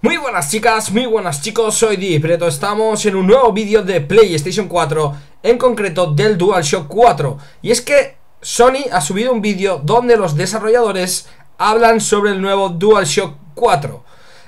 Muy buenas chicas, muy buenas chicos, soy Di Preto, estamos en un nuevo vídeo de PlayStation 4, en concreto del DualShock 4. Y es que Sony ha subido un vídeo donde los desarrolladores hablan sobre el nuevo DualShock 4.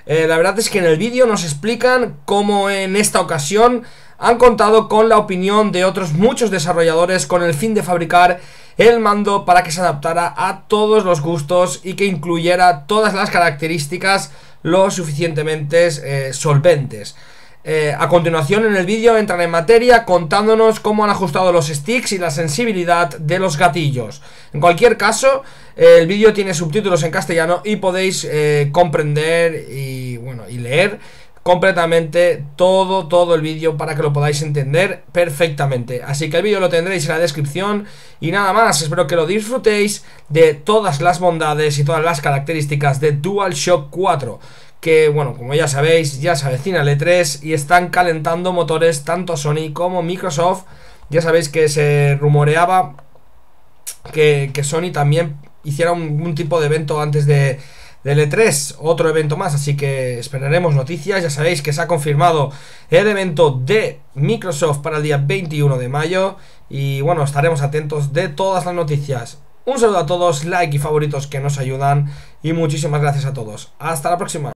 Eh, la verdad es que en el vídeo nos explican cómo en esta ocasión han contado con la opinión de otros muchos desarrolladores con el fin de fabricar el mando para que se adaptara a todos los gustos y que incluyera todas las características lo suficientemente eh, solventes. Eh, a continuación en el vídeo entran en materia contándonos cómo han ajustado los sticks y la sensibilidad de los gatillos. En cualquier caso, eh, el vídeo tiene subtítulos en castellano y podéis comprender y, bueno, y leer completamente todo, todo el vídeo para que lo podáis entender perfectamente. Así que el vídeo lo tendréis en la descripción y nada más, espero que lo disfrutéis de todas las bondades y todas las características de DualShock 4 que bueno, como ya sabéis, ya se avecina el E3 y están calentando motores tanto Sony como Microsoft. Ya sabéis que se rumoreaba que, Sony también hiciera algún un tipo de evento antes de, del 3 otro evento más, así que esperaremos noticias. Ya sabéis que se ha confirmado el evento de Microsoft para el día 21 de mayo y bueno, estaremos atentos de todas las noticias. Un saludo a todos, like y favoritos que nos ayudan y muchísimas gracias a todos. Hasta la próxima.